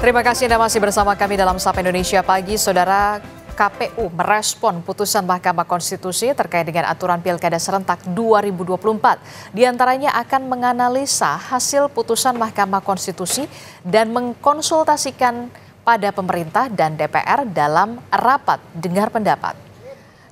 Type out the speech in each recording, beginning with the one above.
Terima kasih Anda masih bersama kami dalam Sapa Indonesia Pagi. Saudara KPU merespon putusan Mahkamah Konstitusi terkait dengan aturan Pilkada serentak 2024. Di antaranya akan menganalisa hasil putusan Mahkamah Konstitusi dan mengkonsultasikan pada pemerintah dan DPR dalam rapat dengar pendapat.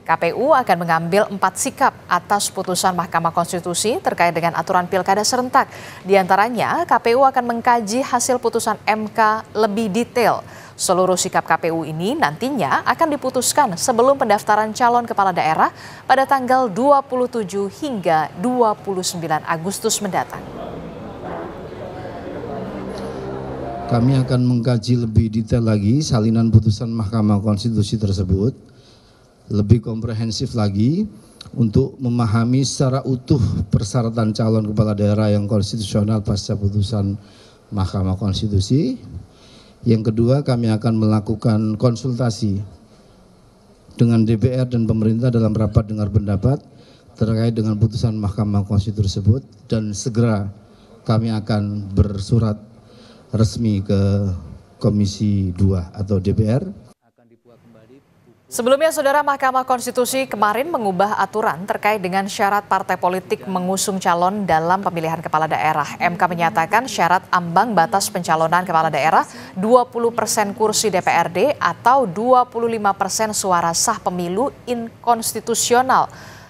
KPU akan mengambil empat sikap atas putusan Mahkamah Konstitusi terkait dengan aturan pilkada serentak. Di antaranya, KPU akan mengkaji hasil putusan MK lebih detail. Seluruh sikap KPU ini nantinya akan diputuskan sebelum pendaftaran calon kepala daerah pada tanggal 27 hingga 29 Agustus mendatang. Kami akan mengkaji lebih detail lagi salinan putusan Mahkamah Konstitusi tersebut lebih komprehensif lagi untuk memahami secara utuh persyaratan calon kepala daerah yang konstitusional pasca putusan Mahkamah Konstitusi. Yang kedua, kami akan melakukan konsultasi dengan DPR dan pemerintah dalam rapat dengar pendapat terkait dengan putusan Mahkamah Konstitusi tersebut dan segera kami akan bersurat resmi ke Komisi 2 atau DPR Sebelumnya, Saudara Mahkamah Konstitusi kemarin mengubah aturan terkait dengan syarat partai politik mengusung calon dalam pemilihan kepala daerah. MK menyatakan syarat ambang batas pencalonan kepala daerah 20 persen kursi DPRD atau 25 persen suara sah pemilu inkonstitusional.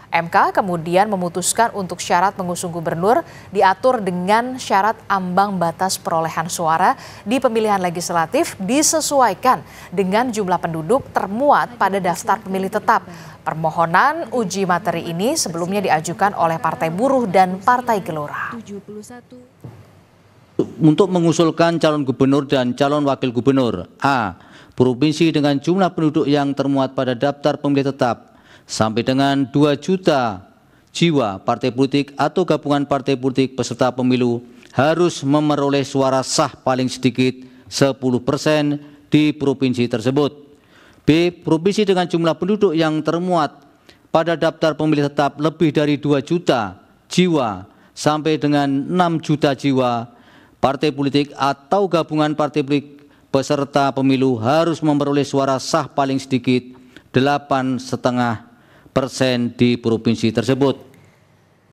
MK kemudian memutuskan untuk syarat mengusung gubernur diatur dengan syarat ambang batas perolehan suara di pemilihan legislatif disesuaikan dengan jumlah penduduk termuat pada daftar pemilih tetap. Permohonan uji materi ini sebelumnya diajukan oleh Partai Buruh dan Partai Gelora. Untuk mengusulkan calon gubernur dan calon wakil gubernur A. Provinsi dengan jumlah penduduk yang termuat pada daftar pemilih tetap sampai dengan 2 juta jiwa partai politik atau gabungan partai politik peserta pemilu harus memperoleh suara sah paling sedikit 10 persen di provinsi tersebut. B. Provinsi dengan jumlah penduduk yang termuat pada daftar pemilih tetap lebih dari 2 juta jiwa sampai dengan 6 juta jiwa partai politik atau gabungan partai politik peserta pemilu harus memperoleh suara sah paling sedikit delapan setengah persen di provinsi tersebut.